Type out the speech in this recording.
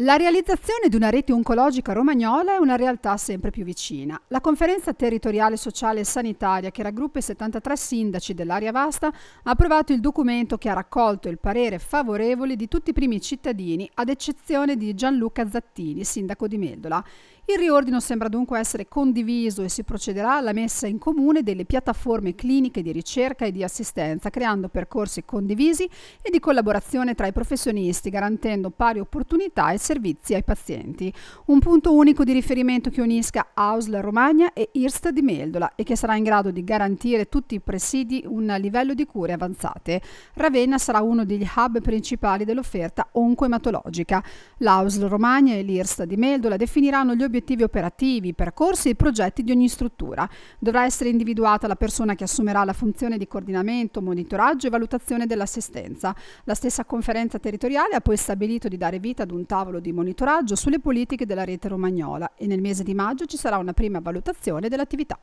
La realizzazione di una rete oncologica romagnola è una realtà sempre più vicina. La conferenza territoriale sociale e sanitaria che raggruppa i 73 sindaci dell'area vasta ha approvato il documento che ha raccolto il parere favorevole di tutti i primi cittadini, ad eccezione di Gianluca Zattini, sindaco di Meldola. Il riordino sembra dunque essere condiviso e si procederà alla messa in comune delle piattaforme cliniche di ricerca e di assistenza, creando percorsi condivisi e di collaborazione tra i professionisti, garantendo pari opportunità e servizi ai pazienti. Un punto unico di riferimento che unisca AUSL Romagna e IRST di Meldola e che sarà in grado di garantire tutti i presidi un livello di cure avanzate. Ravenna sarà uno degli hub principali dell'offerta oncoematologica. L'AUSL Romagna e l'IRST di Meldola definiranno gli obiettivi operativi, i percorsi e i progetti di ogni struttura. Dovrà essere individuata la persona che assumerà la funzione di coordinamento, monitoraggio e valutazione dell'assistenza. La stessa conferenza territoriale ha poi stabilito di dare vita ad un tavolo tavolo di monitoraggio sulle politiche della rete romagnola e nel mese di maggio ci sarà una prima valutazione dell'attività.